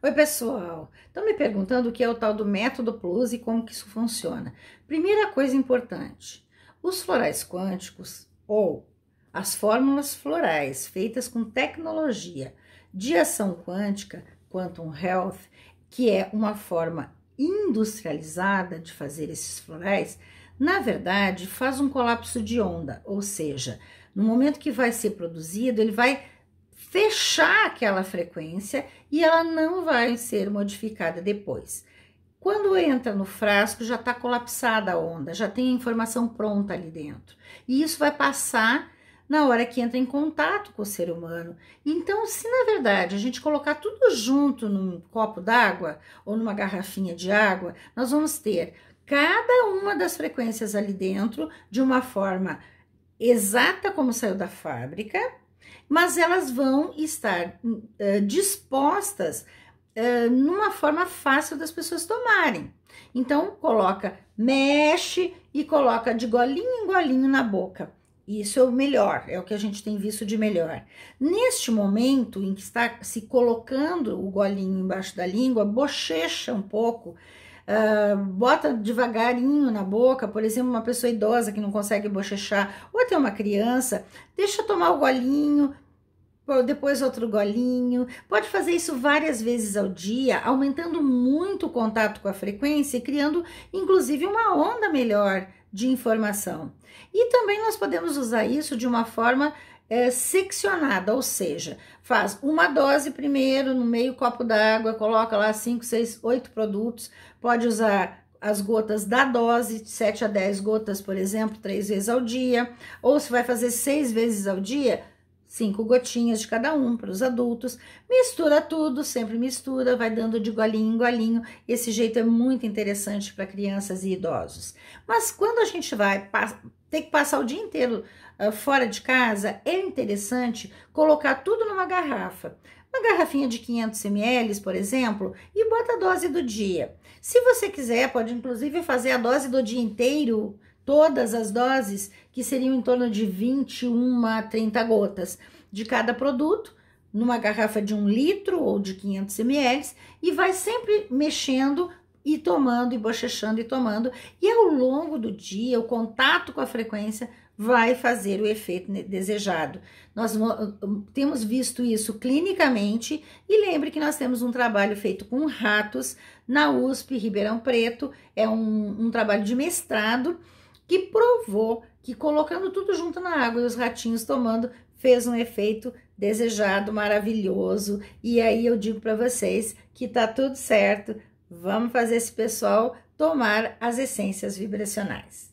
Oi, pessoal! Estão me perguntando o que é o tal do método Plus e como que isso funciona. Primeira coisa importante, os florais quânticos, ou as fórmulas florais feitas com tecnologia de ação quântica, Quantum Health, que é uma forma industrializada de fazer esses florais, na verdade faz um colapso de onda, ou seja, no momento que vai ser produzido, ele vai fechar aquela frequência e ela não vai ser modificada depois. Quando entra no frasco, já está colapsada a onda, já tem a informação pronta ali dentro. E isso vai passar na hora que entra em contato com o ser humano. Então, se na verdade a gente colocar tudo junto num copo d'água ou numa garrafinha de água, nós vamos ter cada uma das frequências ali dentro de uma forma exata como saiu da fábrica, mas elas vão estar uh, dispostas uh, numa forma fácil das pessoas tomarem. Então, coloca, mexe e coloca de golinho em golinho na boca. Isso é o melhor, é o que a gente tem visto de melhor. Neste momento em que está se colocando o golinho embaixo da língua, bochecha um pouco uh, bota devagarinho na boca, por exemplo, uma pessoa idosa que não consegue bochechar, ou até uma criança, deixa tomar o golinho, depois outro golinho. Pode fazer isso várias vezes ao dia, aumentando muito o contato com a frequência e criando, inclusive, uma onda melhor de informação. E também nós podemos usar isso de uma forma é, seccionada, ou seja, faz uma dose primeiro no meio copo d'água, coloca lá 5, 6, 8 produtos, pode usar as gotas da dose, 7 a 10 gotas, por exemplo, três vezes ao dia, ou se vai fazer seis vezes ao dia, cinco gotinhas de cada um para os adultos, mistura tudo, sempre mistura, vai dando de golinho em golinho. Esse jeito é muito interessante para crianças e idosos. Mas quando a gente vai ter que passar o dia inteiro uh, fora de casa é interessante colocar tudo numa garrafa. Uma garrafinha de 500 ml, por exemplo, e bota a dose do dia. Se você quiser, pode inclusive fazer a dose do dia inteiro, todas as doses, que seriam em torno de 21 a 30 gotas de cada produto, numa garrafa de 1 litro ou de 500 ml, e vai sempre mexendo e tomando, e bochechando, e tomando. E ao longo do dia, o contato com a frequência vai fazer o efeito desejado. Nós hum, hum, temos visto isso clinicamente e lembre que nós temos um trabalho feito com ratos na USP Ribeirão Preto, é um, um trabalho de mestrado que provou que colocando tudo junto na água e os ratinhos tomando fez um efeito desejado, maravilhoso. E aí eu digo para vocês que tá tudo certo, Vamos fazer esse pessoal tomar as essências vibracionais.